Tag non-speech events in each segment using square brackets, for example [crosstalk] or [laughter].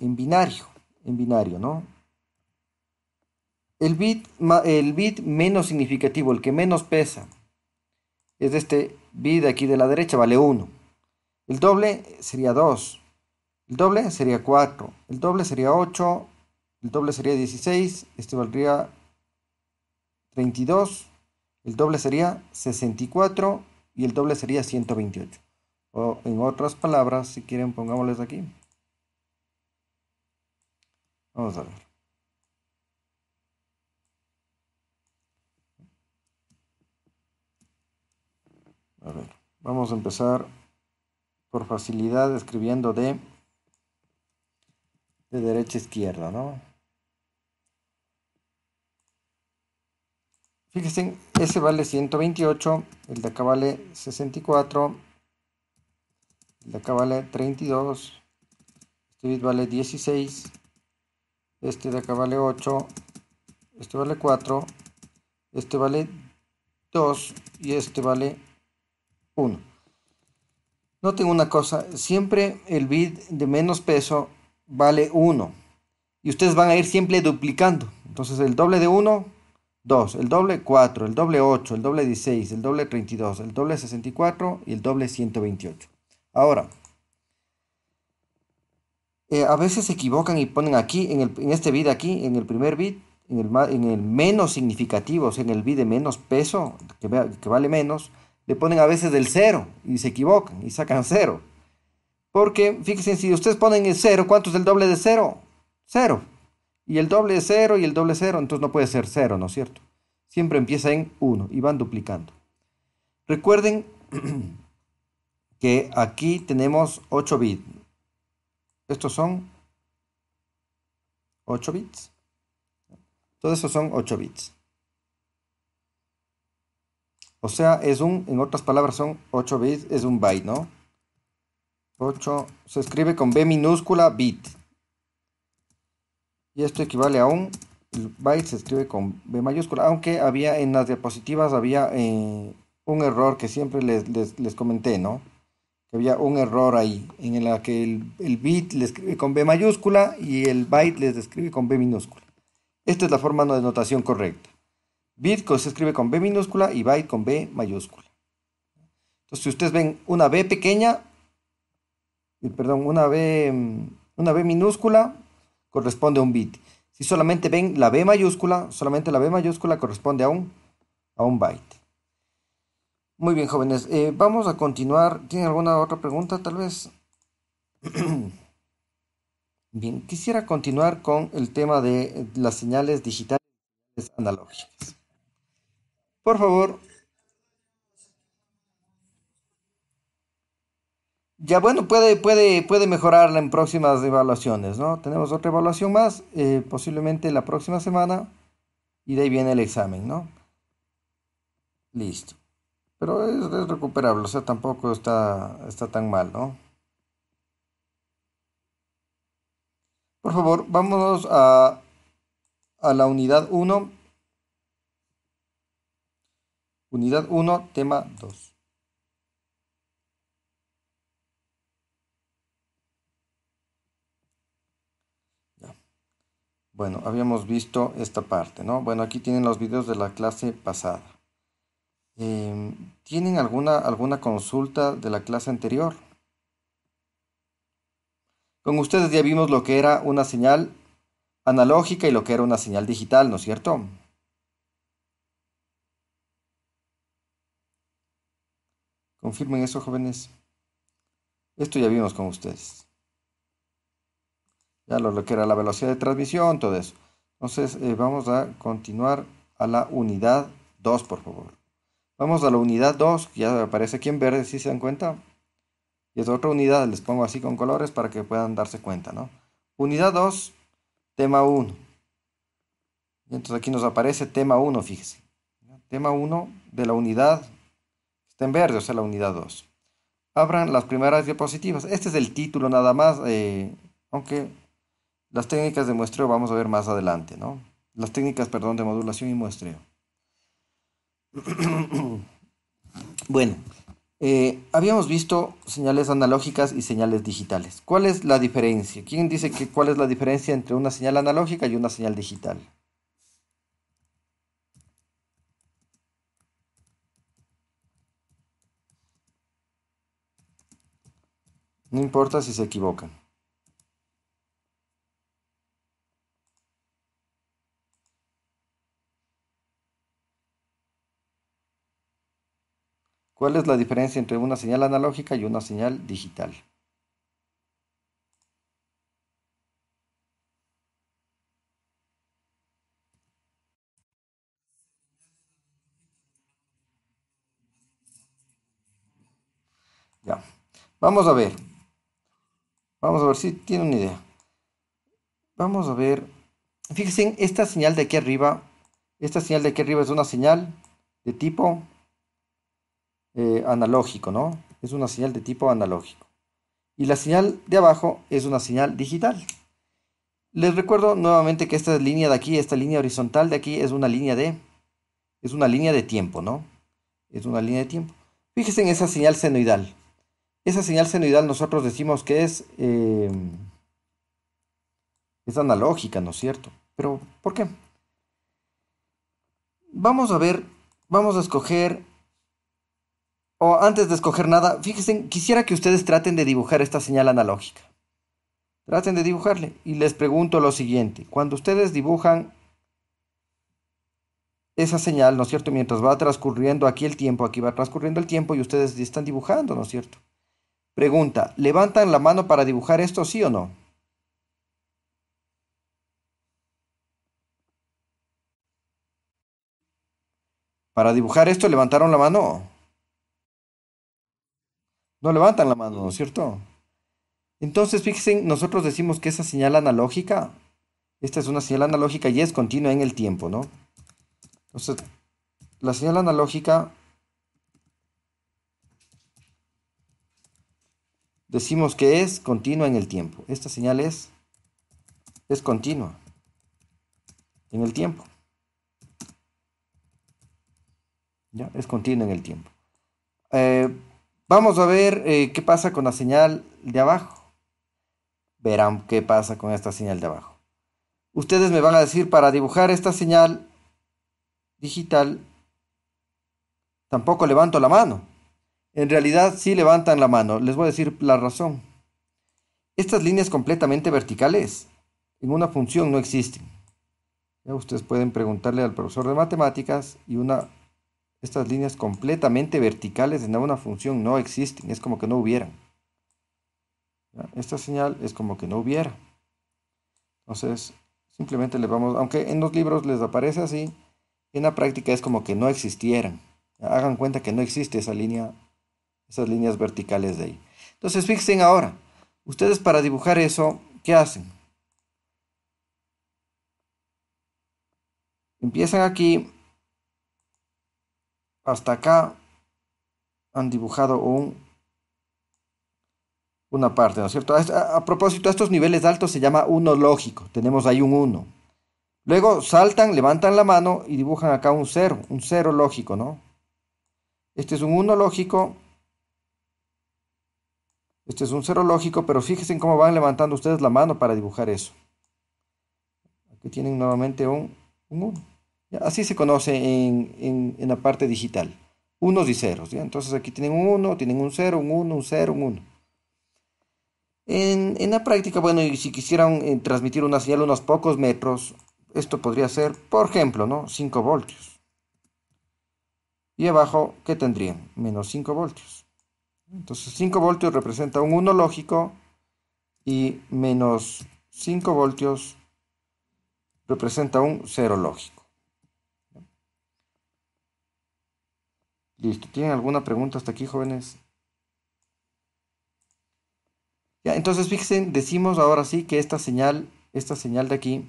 en binario, en binario, ¿no? El bit, el bit menos significativo, el que menos pesa, es este bit aquí de la derecha, vale 1. El doble sería 2. El doble sería 4. El doble sería 8. El doble sería 16. Este valdría 32. El doble sería 64. Y el doble sería 128. O en otras palabras, si quieren, pongámosles aquí. Vamos a ver. vamos a empezar por facilidad escribiendo de, de derecha a izquierda, ¿no? Fíjense, ese vale 128, el de acá vale 64, el de acá vale 32, este bit vale 16, este de acá vale 8. Este vale 4. Este vale 2. Y este vale 1. Noten una cosa. Siempre el bit de menos peso vale 1. Y ustedes van a ir siempre duplicando. Entonces el doble de 1 2, el doble 4, el doble 8, el doble 16, el doble 32, el doble 64 y el doble 128. Ahora, eh, a veces se equivocan y ponen aquí, en, este bit aquí, en el primer bit, en el, menos significativo, o sea, en el bit de menos peso, que, vale menos, le ponen a veces del cero y se equivocan y sacan cero. Porque, fíjense, si ustedes ponen el cero, ¿cuánto es el doble de cero? Cero. Y el doble de cero y el doble de cero, entonces no puede ser cero, ¿no es cierto? Siempre empieza en 1 y van duplicando. Recuerden [clears throat] que aquí tenemos 8 bits. Estos son 8 bits. Todos eso son 8 bits. O sea, es un, en otras palabras, son 8 bits, es un byte, ¿no? 8 se escribe con B minúscula bit. Y esto equivale a un byte, se escribe con B mayúscula. Aunque había en las diapositivas, había eh, un error que siempre les comenté, ¿no? que había un error ahí, en el que el, bit le escribe con B mayúscula y el byte les describe con B minúscula. Esta es la forma de notación correcta. Bit se escribe con B minúscula y byte con B mayúscula. Entonces, si ustedes ven una B pequeña, eh, perdón, una B, mm, una B minúscula corresponde a un bit. Si solamente ven la B mayúscula, solamente la B mayúscula corresponde a un, a un byte. Muy bien, jóvenes. Eh, vamos a continuar. ¿Tienen alguna otra pregunta, tal vez? [clears throat] bien, quisiera continuar con el tema de las señales digitales analógicas. Por favor. Ya bueno, puede, puede, puede mejorarla en próximas evaluaciones, ¿no? Tenemos otra evaluación más, eh, posiblemente la próxima semana, y de ahí viene el examen, ¿no? Listo. Pero es, recuperable, o sea, tampoco está, está tan mal, ¿no? Por favor, vámonos a, a la unidad 1. Unidad 1, tema 2. Bueno, habíamos visto esta parte, ¿no? Bueno, aquí tienen los videos de la clase pasada. Em, ¿Tienen alguna, alguna consulta de la clase anterior? Con ustedes ya vimos lo que era una señal analógica y lo que era una señal digital, ¿no es cierto? Confirmen eso, jóvenes. Esto ya vimos con ustedes. Ya lo, lo que era la velocidad de transmisión, todo eso. Entonces, eh, vamos a continuar a la unidad 2, por favor. Vamos a la unidad 2, ya aparece aquí en verde, si se dan cuenta. Y es otra unidad, les pongo así con colores para que puedan darse cuenta, ¿no? Unidad 2, tema 1. Entonces aquí nos aparece tema 1, fíjense. Tema 1 de la unidad, está en verde, o sea, la unidad 2. Abran las primeras diapositivas. Este es el título nada más, eh, aunque las técnicas de muestreo vamos a ver más adelante, ¿no? Las técnicas, perdón, de modulación y muestreo. [clears throat] bueno, eh, habíamos visto señales analógicas y señales digitales. ¿Cuál es la diferencia? ¿Quién dice que cuál es la diferencia entre una señal analógica y una señal digital? No importa si se equivocan. ¿Cuál es la diferencia entre una señal analógica y una señal digital? Ya. Vamos a ver. Vamos a ver si tiene una idea. Vamos a ver. Fíjense, esta señal de aquí arriba, esta señal de aquí arriba es una señal de tipo eh, analógico, ¿no? Es una señal de tipo analógico. Y la señal de abajo es una señal digital. Les recuerdo nuevamente que esta línea de aquí, esta línea horizontal de aquí es una línea de es una línea de tiempo, ¿no? Es una línea de tiempo. Fíjense en esa señal senoidal. Esa señal senoidal nosotros decimos que es eh, es analógica, ¿no es cierto? Pero ¿por qué? Vamos a ver, vamos a escoger o antes de escoger nada, fíjense, quisiera que ustedes traten de dibujar esta señal analógica. Traten de dibujarle. Y les pregunto lo siguiente. Cuando ustedes dibujan esa señal, ¿no es cierto? Mientras va transcurriendo aquí el tiempo, aquí va transcurriendo el tiempo y ustedes están dibujando, ¿no es cierto? Pregunta, ¿levantan la mano para dibujar esto, sí o no? Para dibujar esto, ¿levantaron la mano? No levantan la mano, ¿no es cierto? Entonces, fíjense, nosotros decimos que esa señal analógica, esta es una señal analógica y es continua en el tiempo, ¿no? Entonces, la señal analógica, decimos que es continua en el tiempo. Esta señal es, es continua en el tiempo. ¿Ya? Es continua en el tiempo. Eh, Vamos a ver eh, qué pasa con la señal de abajo. Verán qué pasa con esta señal de abajo. Ustedes me van a decir para dibujar esta señal digital, tampoco levanto la mano. En realidad sí levantan la mano. Les voy a decir la razón. Estas líneas completamente verticales en una función no existen. ustedes pueden preguntarle al profesor de matemáticas y una estas líneas completamente verticales en una función no existen, es como que no hubieran. Esta señal es como que no hubiera. Entonces, simplemente les vamos, aunque en los libros les aparece así, en la práctica es como que no existieran. Hagan cuenta que no existe esa línea, esas líneas verticales de ahí. Entonces, fíjense ahora, ustedes para dibujar eso, ¿qué hacen? Empiezan aquí hasta acá han dibujado un, una parte, ¿no es cierto? A, a, propósito, estos niveles altos se llama uno lógico, tenemos ahí un 1. Luego saltan, levantan la mano y dibujan acá un 0, un 0 lógico, ¿no? Este es un 1 lógico, este es un 0 lógico, pero fíjense cómo van levantando ustedes la mano para dibujar eso. Aquí tienen nuevamente un 1. Un Así se conoce en, la parte digital. Unos y ceros. Entonces aquí tienen un 1, tienen un 0, un 1, un 0, un 1. En, la práctica, bueno, y si quisieran eh, transmitir una señal unos pocos metros, esto podría ser, por ejemplo, ¿no? 5 voltios. Y abajo, ¿qué tendrían? Menos 5 voltios. Entonces 5 voltios representa un 1 lógico y menos 5 voltios representa un 0 lógico. Listo. ¿Tienen alguna pregunta hasta aquí, jóvenes? Ya, entonces fíjense, decimos ahora sí que esta señal, esta señal de aquí,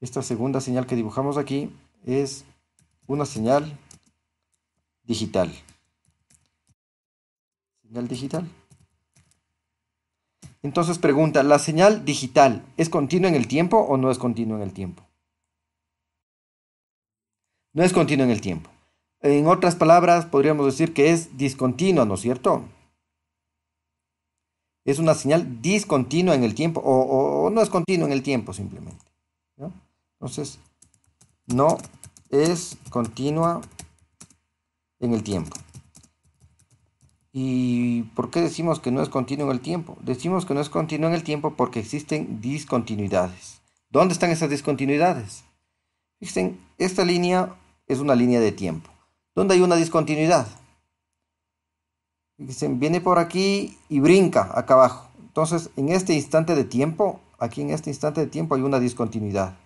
esta segunda señal que dibujamos aquí, es una señal digital. Señal digital. Entonces pregunta, ¿la señal digital es continua en el tiempo o no es continua en el tiempo? No es continua en el tiempo. En otras palabras, podríamos decir que es discontinua, ¿no es cierto? Es una señal discontinua en el tiempo o, no es continua en el tiempo simplemente. Entonces, no es continua en el tiempo. ¿Y por qué decimos que no es continua en el tiempo? Decimos que no es continua en el tiempo porque existen discontinuidades. ¿Dónde están esas discontinuidades? Fíjense, esta línea es una línea de tiempo donde hay una discontinuidad. Dicen, viene por aquí y brinca acá abajo. Entonces, en este instante de tiempo, aquí en este instante de tiempo hay una discontinuidad.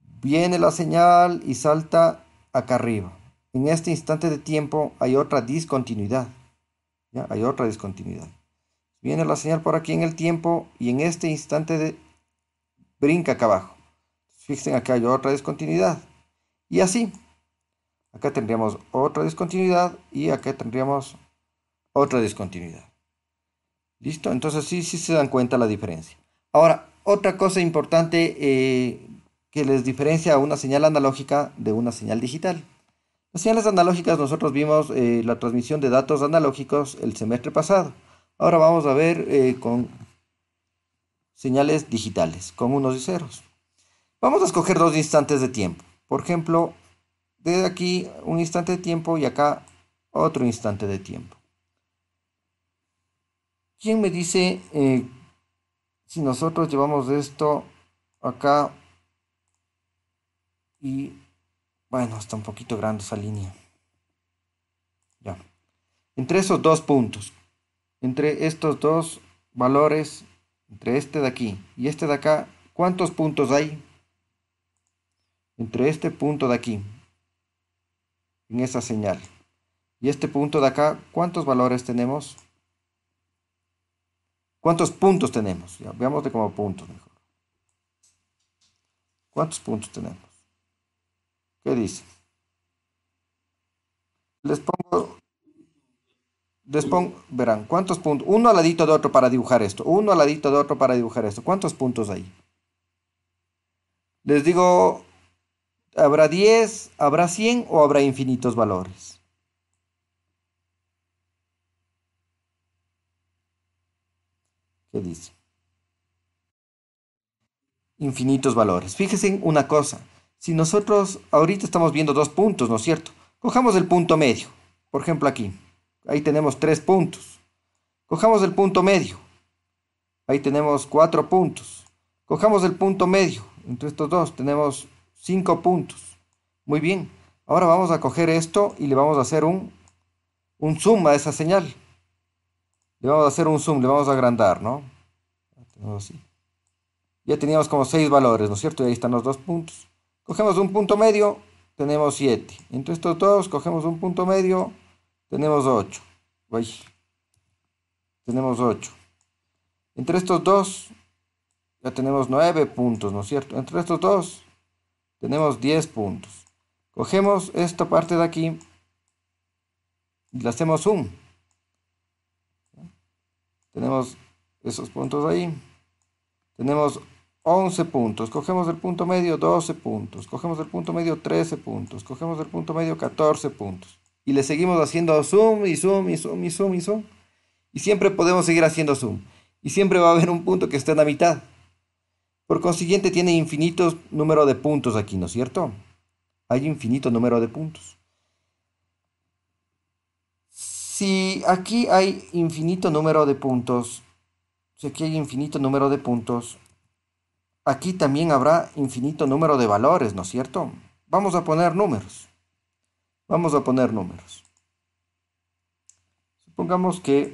Viene la señal y salta acá arriba. En este instante de tiempo hay otra discontinuidad. Hay otra discontinuidad. Viene la señal por aquí en el tiempo y en este instante de... brinca acá abajo. Fíjense, acá hay otra discontinuidad. Y así, Acá tendríamos otra discontinuidad y acá tendríamos otra discontinuidad. ¿Listo? Entonces sí, sí se dan cuenta la diferencia. Ahora, otra cosa importante eh, que les diferencia una señal analógica de una señal digital. Las señales analógicas nosotros vimos eh, la transmisión de datos analógicos el semestre pasado. Ahora vamos a ver eh, con señales digitales, con unos y ceros. Vamos a escoger dos instantes de tiempo. Por ejemplo, de aquí un instante de tiempo y acá otro instante de tiempo. ¿Quién me dice eh, si nosotros llevamos esto acá? Y bueno, está un poquito grande esa línea. Ya. Entre esos dos puntos, entre estos dos valores, entre este de aquí y este de acá, ¿cuántos puntos hay? Entre este punto de aquí en esa señal. Y este punto de acá, ¿cuántos valores tenemos? ¿Cuántos puntos tenemos? Ya, veamos de como puntos mejor. ¿Cuántos puntos tenemos? ¿Qué dice? Les pongo, les pongo, verán, ¿cuántos puntos? Uno al ladito de otro para dibujar esto, uno al ladito de otro para dibujar esto. ¿Cuántos puntos hay? Les digo habrá 10, habrá 100 o habrá infinitos valores. ¿Qué dice? Infinitos valores. Fíjense en una cosa. Si nosotros ahorita estamos viendo dos puntos, ¿no es cierto? Cojamos el punto medio. Por ejemplo aquí. Ahí tenemos tres puntos. Cojamos el punto medio. Ahí tenemos cuatro puntos. Cojamos el punto medio. Entre estos dos tenemos 5 puntos. Muy bien. Ahora vamos a coger esto y le vamos a hacer un, un zoom a esa señal. Le vamos a hacer un zoom, le vamos a agrandar, ¿no? Ya teníamos como 6 valores, ¿no es cierto? Y ahí están los dos puntos. Cogemos un punto medio, tenemos 7. Entre estos dos, cogemos un punto medio, tenemos 8. Tenemos 8. Entre estos dos, ya tenemos 9 puntos, ¿no es cierto? Entre estos dos, tenemos 10 puntos. Cogemos esta parte de aquí y le hacemos zoom. Tenemos esos puntos ahí. Tenemos 11 puntos. Cogemos el punto medio 12 puntos. Cogemos el punto medio 13 puntos. Cogemos el punto medio 14 puntos. Y le seguimos haciendo zoom y zoom y zoom y zoom y zoom. Y siempre podemos seguir haciendo zoom. Y siempre va a haber un punto que esté en la mitad. Por consiguiente, tiene infinito número de puntos aquí, ¿no es cierto? Hay infinito número de puntos. Si aquí hay infinito número de puntos, si aquí hay infinito número de puntos, aquí también habrá infinito número de valores, ¿no es cierto? Vamos a poner números. Vamos a poner números. Supongamos que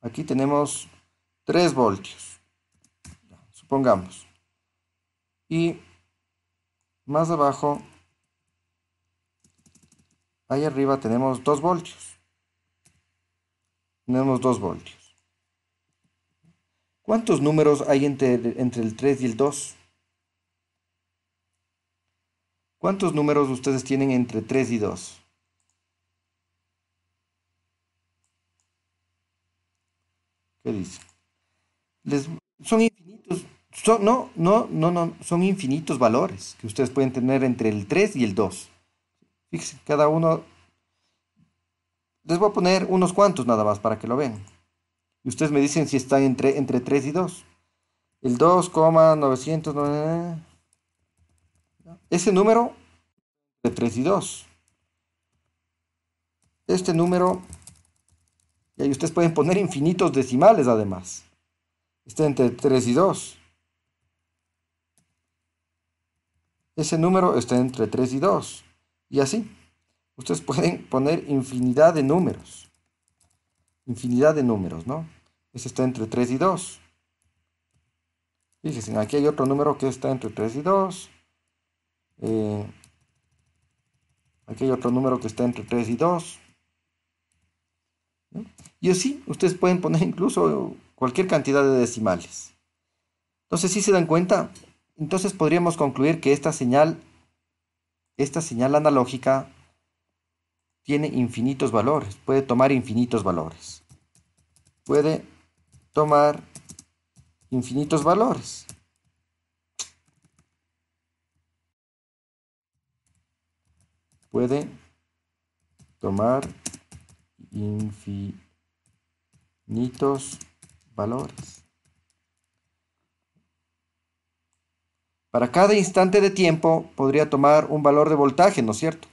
aquí tenemos 3 voltios pongamos. Y más abajo, ahí arriba tenemos 2 voltios. Tenemos 2 voltios. ¿Cuántos números hay entre, entre el 3 y el 2? ¿Cuántos números ustedes tienen entre 3 y 2? ¿Qué dice? son infinitos son, no, no, no, no, son infinitos valores que ustedes pueden tener entre el 3 y el 2. Fíjense, cada uno... Les voy a poner unos cuantos nada más para que lo vean. Y ustedes me dicen si está entre, entre 3 y 2. El 2,999... Ese número de 3 y 2. Este número... Y ahí ustedes pueden poner infinitos decimales además. Está entre 3 y 2. Ese número está entre 3 y 2. Y así. Ustedes pueden poner infinidad de números. Infinidad de números, ¿no? Ese está entre 3 y 2. Fíjense, aquí hay otro número que está entre 3 y 2. Eh, aquí hay otro número que está entre 3 y 2. Y así, ustedes pueden poner incluso cualquier cantidad de decimales. Entonces, si se dan cuenta, entonces podríamos concluir que esta señal, esta señal analógica tiene infinitos valores, puede tomar infinitos valores. Puede tomar infinitos valores. Puede tomar infinitos valores. Para cada instante de tiempo podría tomar un valor de voltaje, ¿no es cierto?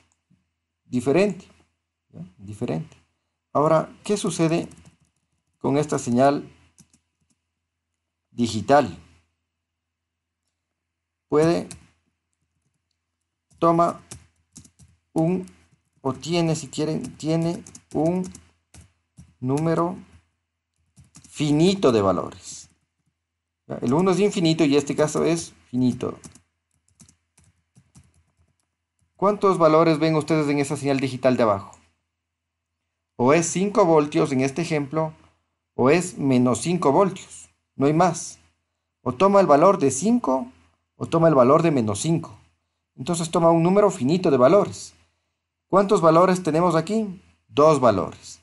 Diferente. Diferente. Ahora, ¿qué sucede con esta señal digital? Puede, toma un, o tiene, si quieren, tiene un número finito de valores. El 1 es infinito y este caso es ¿Cuántos valores ven ustedes en esa señal digital de abajo? O es 5 voltios en este ejemplo, o es menos 5 voltios, no hay más. O toma el valor de 5 o toma el valor de menos 5. Entonces toma un número finito de valores. ¿Cuántos valores tenemos aquí? Dos valores.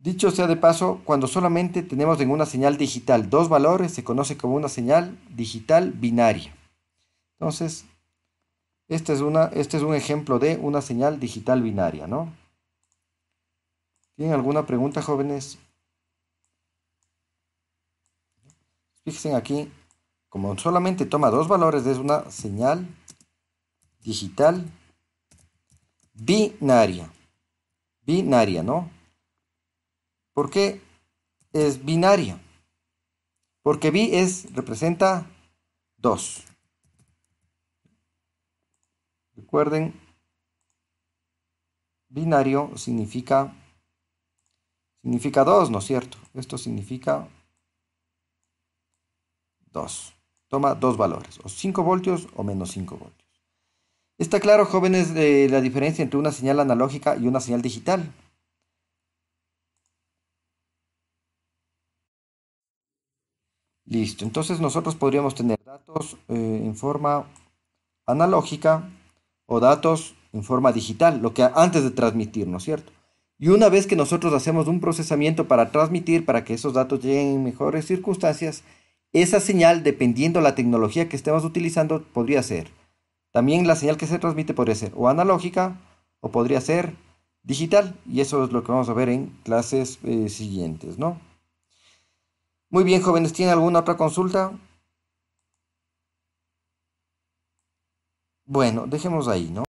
Dicho sea de paso, cuando solamente tenemos en una señal digital dos valores, se conoce como una señal digital binaria. Entonces, este es, este es un ejemplo de una señal digital binaria, ¿no? ¿Tienen alguna pregunta, jóvenes? Fíjense aquí, como solamente toma dos valores, es una señal digital binaria. Binaria, ¿no? ¿Por qué es binaria? Porque bi es, representa 2. Recuerden, binario significa, significa 2, ¿no es cierto? Esto significa 2. Toma dos valores, o 5 voltios o menos 5 voltios. Está claro, jóvenes, la diferencia entre una señal analógica y una señal digital. Listo, entonces nosotros podríamos tener datos eh, en forma analógica o datos en forma digital, lo que antes de transmitir, ¿no es cierto? Y una vez que nosotros hacemos un procesamiento para transmitir, para que esos datos lleguen en mejores circunstancias, esa señal, dependiendo la tecnología que estemos utilizando, podría ser. También la señal que se transmite podría ser o analógica o podría ser digital. Y eso es lo que vamos a ver en clases eh, siguientes, ¿no? Muy bien, jóvenes, ¿tienen alguna otra consulta? Bueno, dejemos ahí, ¿no?